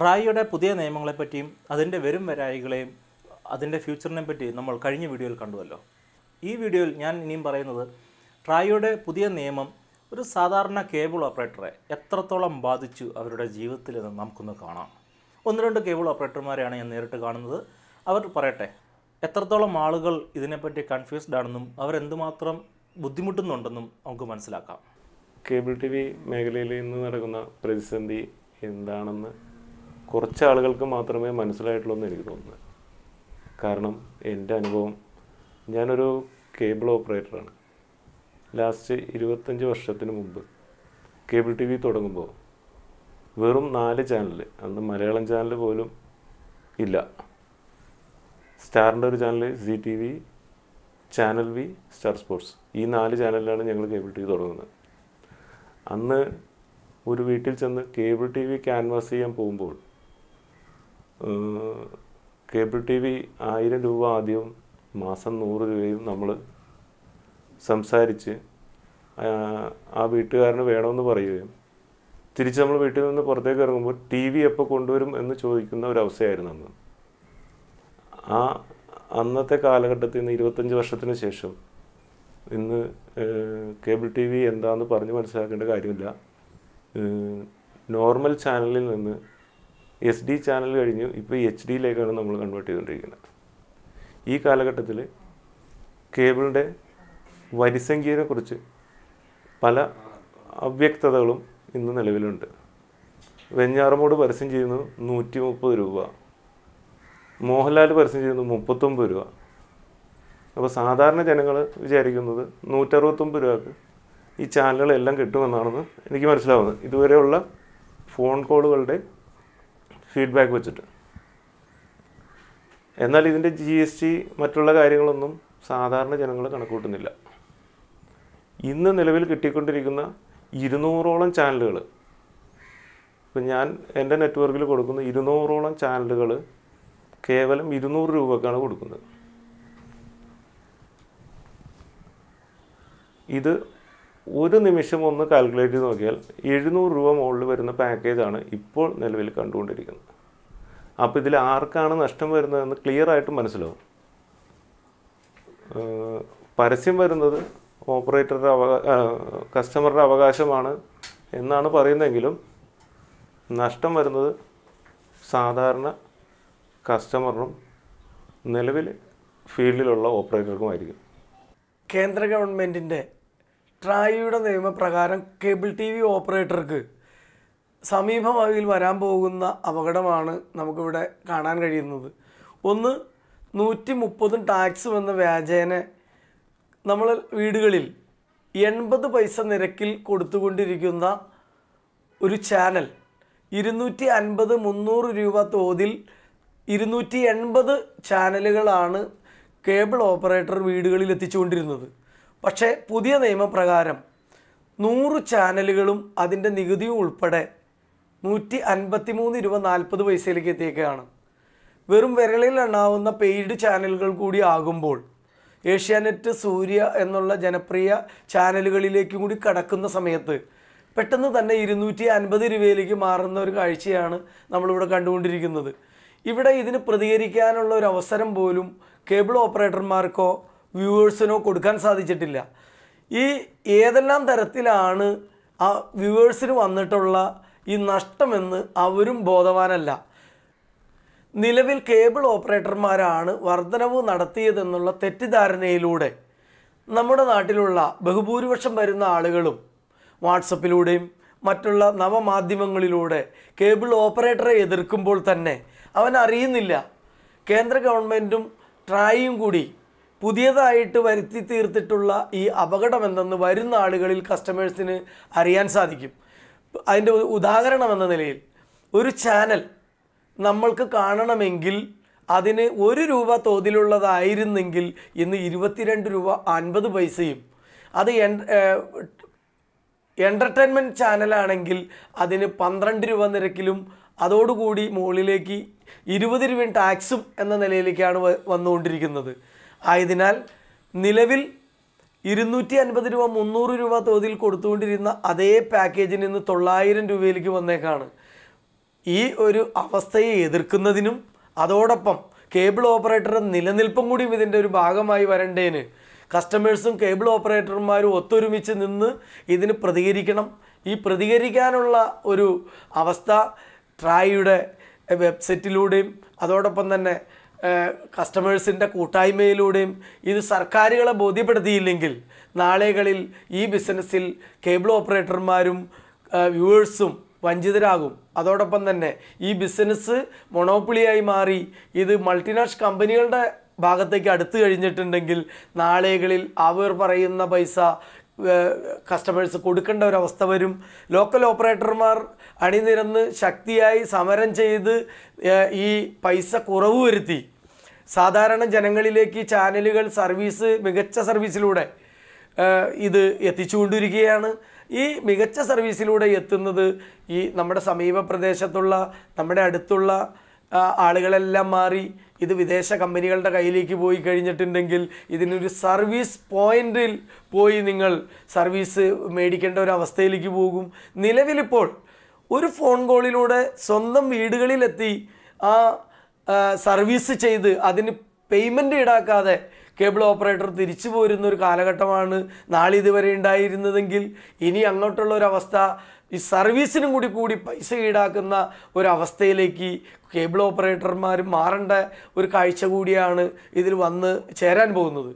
ട്രായിയുടെ പുതിയ നിയമങ്ങളെപ്പറ്റിയും അതിൻ്റെ വരും വരായികളെയും അതിൻ്റെ ഫ്യൂച്ചറിനെ പറ്റി നമ്മൾ കഴിഞ്ഞ വീഡിയോയിൽ കണ്ടുവല്ലോ ഈ വീഡിയോയിൽ ഞാൻ ഇനിയും പറയുന്നത് ട്രായിയുടെ പുതിയ നിയമം ഒരു സാധാരണ കേബിൾ ഓപ്പറേറ്ററെ എത്രത്തോളം ബാധിച്ചു അവരുടെ ജീവിതത്തിൽ എന്ന് നമുക്കൊന്ന് കാണാം ഒന്ന് രണ്ട് കേബിൾ ഓപ്പറേറ്റർമാരെയാണ് ഞാൻ നേരിട്ട് കാണുന്നത് അവർ പറയട്ടെ എത്രത്തോളം ആളുകൾ ഇതിനെപ്പറ്റി കൺഫ്യൂസ്ഡ് ആണെന്നും അവരെന്തുമാത്രം ബുദ്ധിമുട്ടുന്നുണ്ടെന്നും നമുക്ക് മനസ്സിലാക്കാം കേബിൾ ടി വി മേഖലയിൽ ഇന്ന് നടക്കുന്ന പ്രതിസന്ധി എന്താണെന്ന് കുറച്ച് ആളുകൾക്ക് മാത്രമേ മനസ്സിലായിട്ടുള്ളൂ എന്ന് എനിക്ക് തോന്നുന്നത് കാരണം എൻ്റെ അനുഭവം ഞാനൊരു കേബിൾ ഓപ്പറേറ്ററാണ് ലാസ്റ്റ് ഇരുപത്തഞ്ച് വർഷത്തിന് മുമ്പ് കേബിൾ ടി വി തുടങ്ങുമ്പോൾ വെറും നാല് ചാനൽ അന്ന് മലയാളം ചാനൽ പോലും ഇല്ല സ്റ്റാറിൻ്റെ ഒരു channel C T V channel V Star Sports ഈ നാല് ചാനലിലാണ് ഞങ്ങൾ കേബിൾ ടി വി തുടങ്ങുന്നത് അന്ന് ഒരു വീട്ടിൽ ചെന്ന് കേബിൾ ടി വി ക്യാൻവാസ് ചെയ്യാൻ പോകുമ്പോൾ കേബിൾ ടി വി ആയിരം രൂപ ആദ്യം മാസം നൂറ് രൂപയും നമ്മൾ സംസാരിച്ച് ആ വീട്ടുകാരന് വേണമെന്ന് പറയുകയും തിരിച്ച് നമ്മൾ വീട്ടിൽ നിന്ന് പുറത്തേക്ക് ഇറങ്ങുമ്പോൾ ടി വി എപ്പോൾ കൊണ്ടുവരും എന്ന് ചോദിക്കുന്ന ഒരവസ്ഥയായിരുന്നു അന്ന് ആ അന്നത്തെ കാലഘട്ടത്തിൽ നിന്ന് ഇരുപത്തഞ്ച് വർഷത്തിന് ശേഷം ഇന്ന് കേബിൾ ടി വി എന്താണെന്ന് പറഞ്ഞ് മനസ്സിലാക്കേണ്ട കാര്യമില്ല നോർമൽ ചാനലിൽ നിന്ന് എസ് ഡി ചാനൽ കഴിഞ്ഞു ഇപ്പോൾ എച്ച് ഡിയിലേക്കാണ് നമ്മൾ കൺവേർട്ട് ചെയ്തുകൊണ്ടിരിക്കുന്നത് ഈ കാലഘട്ടത്തിൽ കേബിളിൻ്റെ വരിസംഖ്യയെക്കുറിച്ച് പല അവ്യക്തതകളും ഇന്ന് നിലവിലുണ്ട് വെഞ്ഞാറമോട് പരസ്യം ചെയ്യുന്നത് നൂറ്റി മുപ്പത് രൂപ മോഹൻലാൽ പരസ്യം ചെയ്യുന്നത് മുപ്പത്തൊമ്പത് രൂപ അപ്പോൾ സാധാരണ ജനങ്ങൾ വിചാരിക്കുന്നത് നൂറ്ററുപത്തൊമ്പത് രൂപക്ക് ഈ ചാനലുകളെല്ലാം കിട്ടുമെന്നാണെന്ന് എനിക്ക് മനസ്സിലാവുന്നത് ഇതുവരെയുള്ള ഫോൺ കോളുകളുടെ ഫീഡ്ബാക്ക് വെച്ചിട്ട് എന്നാൽ ഇതിൻ്റെ ജി എസ് ടി മറ്റുള്ള കാര്യങ്ങളൊന്നും സാധാരണ ജനങ്ങൾ കണക്കൂട്ടുന്നില്ല ഇന്ന് നിലവിൽ കിട്ടിക്കൊണ്ടിരിക്കുന്ന ഇരുന്നൂറോളം ചാനലുകൾ ഇപ്പം ഞാൻ എൻ്റെ നെറ്റ്വർക്കിൽ കൊടുക്കുന്ന ഇരുന്നൂറോളം ചാനലുകൾ കേവലം ഇരുന്നൂറ് രൂപക്കാണ് കൊടുക്കുന്നത് ഇത് ഒരു നിമിഷം ഒന്ന് കാൽക്കുലേറ്റ് ചെയ്ത് നോക്കിയാൽ എഴുന്നൂറ് രൂപ മുകളിൽ വരുന്ന പാക്കേജാണ് ഇപ്പോൾ നിലവിൽ കണ്ടുകൊണ്ടിരിക്കുന്നത് അപ്പോൾ ഇതിൽ ആർക്കാണ് നഷ്ടം വരുന്നതെന്ന് ക്ലിയർ ആയിട്ട് മനസ്സിലാവും പരസ്യം വരുന്നത് ഓപ്പറേറ്ററുടെ അവകാ കസ്റ്റമറുടെ അവകാശമാണ് എന്നാണ് പറയുന്നതെങ്കിലും നഷ്ടം വരുന്നത് സാധാരണ കസ്റ്റമറിനും നിലവിൽ ഫീൽഡിലുള്ള ഓപ്പറേറ്റർക്കുമായിരിക്കും കേന്ദ്ര ഗവൺമെൻറ്റിൻ്റെ ട്രായിയുടെ നിയമപ്രകാരം കേബിൾ ടി വി ഓപ്പറേറ്റർക്ക് സമീപഭാവിയിൽ വരാൻ പോകുന്ന അപകടമാണ് നമുക്കിവിടെ കാണാൻ കഴിയുന്നത് ഒന്ന് നൂറ്റി മുപ്പതും ടാക്സും എന്ന വ്യാജേന നമ്മൾ വീടുകളിൽ എൺപത് പൈസ നിരക്കിൽ കൊടുത്തുകൊണ്ടിരിക്കുന്ന ഒരു ചാനൽ ഇരുന്നൂറ്റി അൻപത് മുന്നൂറ് രൂപ തോതിൽ ഇരുന്നൂറ്റി എൺപത് ചാനലുകളാണ് കേബിൾ ഓപ്പറേറ്റർ വീടുകളിൽ എത്തിച്ചുകൊണ്ടിരുന്നത് പക്ഷേ പുതിയ നിയമപ്രകാരം നൂറ് ചാനലുകളും അതിൻ്റെ നികുതിയും ഉൾപ്പെടെ നൂറ്റി അൻപത്തി മൂന്ന് രൂപ നാൽപ്പത് പൈസയിലേക്ക് എത്തിയേക്കാണ് വെറും വിരളിൽ എണ്ണാവുന്ന പെയ്ഡ് ചാനലുകൾ കൂടി ആകുമ്പോൾ ഏഷ്യാനെറ്റ് സൂര്യ എന്നുള്ള ജനപ്രിയ ചാനലുകളിലേക്കും കൂടി കടക്കുന്ന സമയത്ത് പെട്ടെന്ന് തന്നെ ഇരുന്നൂറ്റി അൻപത് രൂപയിലേക്ക് മാറുന്ന ഒരു കാഴ്ചയാണ് നമ്മളിവിടെ കണ്ടുകൊണ്ടിരിക്കുന്നത് ഇവിടെ ഇതിന് പ്രതികരിക്കാനുള്ള ഒരു അവസരം പോലും കേബിൾ ഓപ്പറേറ്റർമാർക്കോ വ്യൂവേഴ്സിനോ കൊടുക്കാൻ സാധിച്ചിട്ടില്ല ഈ ഏതെല്ലാം തരത്തിലാണ് ആ വ്യൂവേഴ്സിന് വന്നിട്ടുള്ള ഈ നഷ്ടമെന്ന് അവരും ബോധവാനല്ല നിലവിൽ കേബിൾ ഓപ്പറേറ്റർമാരാണ് വർധനവ് നടത്തിയതെന്നുള്ള തെറ്റിദ്ധാരണയിലൂടെ നമ്മുടെ നാട്ടിലുള്ള ബഹുഭൂരിപക്ഷം വരുന്ന ആളുകളും വാട്സപ്പിലൂടെയും മറ്റുള്ള നവമാധ്യമങ്ങളിലൂടെ കേബിൾ ഓപ്പറേറ്ററെ എതിർക്കുമ്പോൾ തന്നെ അവൻ അറിയുന്നില്ല കേന്ദ്ര ഗവൺമെൻറ്റും ട്രായും കൂടി പുതിയതായിട്ട് വരുത്തി തീർത്തിട്ടുള്ള ഈ അപകടം എന്തെന്ന് വരുന്ന ആളുകളിൽ കസ്റ്റമേഴ്സിന് അറിയാൻ സാധിക്കും അതിൻ്റെ ഉദാഹരണം എന്ന നിലയിൽ ഒരു ചാനൽ നമ്മൾക്ക് കാണണമെങ്കിൽ അതിന് ഒരു രൂപ തോതിലുള്ളതായിരുന്നെങ്കിൽ ഇന്ന് ഇരുപത്തിരണ്ട് രൂപ അൻപത് പൈസയും അത് എൻ്റർടൈൻമെൻറ്റ് ചാനലാണെങ്കിൽ അതിന് പന്ത്രണ്ട് രൂപ നിരക്കിലും അതോടുകൂടി മുകളിലേക്ക് ഇരുപത് രൂപ ടാക്സും എന്ന നിലയിലേക്കാണ് വന്നുകൊണ്ടിരിക്കുന്നത് ആയതിനാൽ നിലവിൽ ഇരുന്നൂറ്റി അൻപത് രൂപ മുന്നൂറ് രൂപ തോതിൽ കൊടുത്തുകൊണ്ടിരുന്ന അതേ പാക്കേജിൽ നിന്ന് തൊള്ളായിരം രൂപയിലേക്ക് വന്നേക്കാണ് ഈ ഒരു അവസ്ഥയെ എതിർക്കുന്നതിനും അതോടൊപ്പം കേബിൾ ഓപ്പറേറ്ററുടെ നിലനിൽപ്പും കൂടിയും ഇതിൻ്റെ ഒരു ഭാഗമായി വരണ്ടേന് കസ്റ്റമേഴ്സും കേബിൾ ഓപ്പറേറ്റർമാരും ഒത്തൊരുമിച്ച് നിന്ന് ഇതിന് പ്രതികരിക്കണം ഈ പ്രതികരിക്കാനുള്ള ഒരു അവസ്ഥ ട്രായിയുടെ വെബ്സൈറ്റിലൂടെയും അതോടൊപ്പം തന്നെ കസ്റ്റമേഴ്സിൻ്റെ കൂട്ടായ്മയിലൂടെയും ഇത് സർക്കാരുകളെ ബോധ്യപ്പെടുത്തിയില്ലെങ്കിൽ നാളെകളിൽ ഈ ബിസിനസ്സിൽ കേബിൾ ഓപ്പറേറ്റർമാരും വ്യൂവേഴ്സും വഞ്ചിതരാകും അതോടൊപ്പം തന്നെ ഈ ബിസിനസ് മൊണോപ്പിളിയായി മാറി ഇത് മൾട്ടിനാഷ് കമ്പനികളുടെ ഭാഗത്തേക്ക് അടുത്തു കഴിഞ്ഞിട്ടുണ്ടെങ്കിൽ നാളെകളിൽ അവർ പറയുന്ന പൈസ കസ്റ്റമേഴ്സ് കൊടുക്കേണ്ട അവസ്ഥ വരും ലോക്കൽ ഓപ്പറേറ്റർമാർ അണിനിരന്ന് ശക്തിയായി സമരം ചെയ്ത് ഈ പൈസ കുറവ് വരുത്തി സാധാരണ ജനങ്ങളിലേക്ക് ചാനലുകൾ സർവീസ് മികച്ച സർവീസിലൂടെ ഇത് എത്തിച്ചുകൊണ്ടിരിക്കുകയാണ് ഈ മികച്ച സർവീസിലൂടെ എത്തുന്നത് ഈ നമ്മുടെ സമീപ പ്രദേശത്തുള്ള നമ്മുടെ അടുത്തുള്ള ആളുകളെല്ലാം മാറി ഇത് വിദേശ കമ്പനികളുടെ കയ്യിലേക്ക് പോയി കഴിഞ്ഞിട്ടുണ്ടെങ്കിൽ ഇതിനൊരു സർവീസ് പോയിന്റിൽ പോയി നിങ്ങൾ സർവീസ് മേടിക്കേണ്ട ഒരു അവസ്ഥയിലേക്ക് പോകും നിലവിലിപ്പോൾ ഒരു ഫോൺ കോളിലൂടെ സ്വന്തം വീടുകളിലെത്തി ആ സർവീസ് ചെയ്ത് അതിന് പേയ്മെൻ്റ് ഈടാക്കാതെ കേബിൾ ഓപ്പറേറ്റർ തിരിച്ചു പോരുന്ന ഒരു കാലഘട്ടമാണ് നാളിതുവരെ ഉണ്ടായിരുന്നതെങ്കിൽ ഇനി അങ്ങോട്ടുള്ള ഒരവസ്ഥ ഈ സർവീസിനും കൂടി കൂടി പൈസ ഈടാക്കുന്ന ഒരവസ്ഥയിലേക്ക് കേബിൾ ഓപ്പറേറ്റർമാർ മാറേണ്ട ഒരു കാഴ്ച കൂടിയാണ് ഇതിൽ വന്ന് ചേരാൻ പോകുന്നത്